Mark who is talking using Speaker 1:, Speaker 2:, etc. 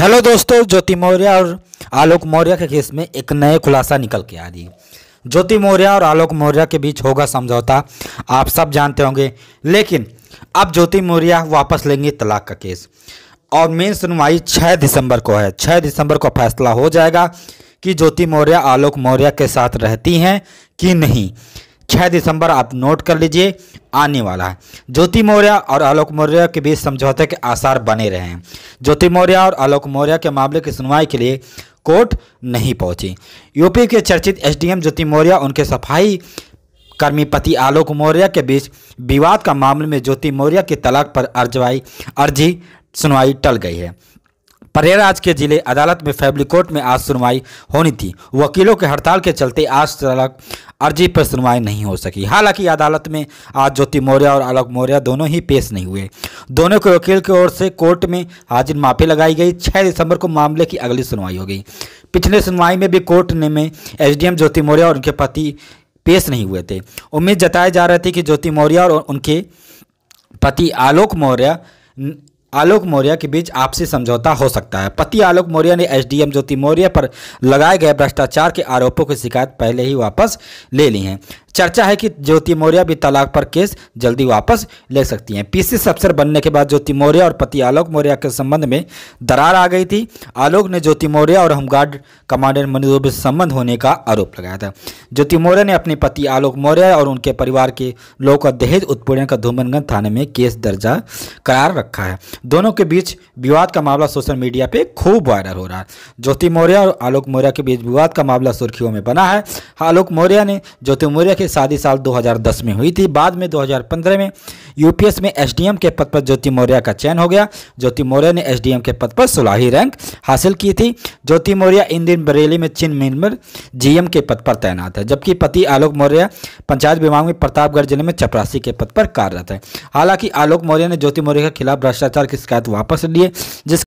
Speaker 1: hello दोस्तों ज्योति मौर्य और आलोक मौर्य के केस में एक नए खुलासा निकल के आ रही है ज्योति मौर्य और आलोक मौर्य के बीच होगा समझौता आप सब जानते होंगे लेकिन अब ज्योति मौर्य वापस लेंगे तलाक का केस और मेन सुनवाई 6 दिसंबर को है 6 दिसंबर को फैसला हो जाएगा कि ज्योति मौर्य आलोक मौर्य के साथ रहती हैं कि नहीं 6 दिसंबर आप नोट कर लीजिए आने वाला है ज्योति मौर्य और आलोक मौर्य के बीच समझौते के आसार बने रहे हैं ज्योति मौर्य और आलोक मौर्य के मामले की सुनवाई के लिए कोर्ट नहीं पहुंची यूपी के चर्चित एसडीएम ज्योति मौर्य उनके सफाई कर्मी पति आलोक मौर्य के बीच विवाद का मामले में ज्योति मौर्य की तलाक पर अर्जवाई अर्जी सुनवाई टल गई है परेराज के जिले अदालत में फैमिली कोर्ट में आज सुनवाई होनी थी वकीलों के हड़ताल के चलते आज तक अर्जी पर सुनवाई नहीं हो सकी हालांकि अदालत में आज ज्योति मौर्य और आलोक मौर्य दोनों ही पेश नहीं हुए दोनों के वकील की ओर से कोर्ट में हाजिर माफी लगाई गई छः दिसंबर को मामले की अगली सुनवाई हो गई पिछले सुनवाई में भी कोर्ट ने में एसडीएम ज्योति मौर्य और उनके पति पेश नहीं हुए थे उम्मीद जताई जा रही थी कि ज्योति मौर्य और उनके पति आलोक मौर्य आलोक मौर्य के बीच आपसी समझौता हो सकता है पति आलोक मौर्य ने एसडीएम ज्योति मौर्य पर लगाए गए भ्रष्टाचार के आरोपों की शिकायत पहले ही वापस ले ली है चर्चा है कि ज्योति मौर्य भी तलाक पर केस जल्दी वापस ले सकती हैं पीसी अफसर बनने के बाद ज्योति मौर्य और पति आलोक मौर्य के संबंध में दरार आ गई थी आलोक ने ज्योति मौर्य और होमगार्ड कमांडर मनीष दुबे संबंध होने का आरोप लगाया था ज्योति मौर्य ने अपने पति आलोक मौर्य और उनके परिवार के लोगों का दहेज उत्पीड़न का धूमनगंज थाने में केस दर्जा करार रखा है दोनों के बीच विवाद का मामला सोशल मीडिया पर खूब वायरल हो रहा है ज्योति मौर्य और आलोक मौर्य के बीच विवाद का मामला सुर्खियों में बना है आलोक मौर्य ने ज्योति मौर्य के से शादी साल 2010 में हुई थी बाद में 2015 में यूपीएस में एसडीएम के पद पर ज्योति मौर्य का चयन हो गया ज्योति मौर्य ने एसडीएम के पद पर सुलाही रैंक हासिल की थी ज्योति मौर्य इन दिन बरेली में चिन्ह मिनमर जी के पद पर तैनात है जबकि पति आलोक मौर्य पंचायत विभाग में प्रतापगढ़ जिले में चपरासी के पद पर कार्यरत है हालांकि आलोक मौर्य ने ज्योति मौर्य के खिलाफ भ्रष्टाचार की शिकायत वापस लिए जिस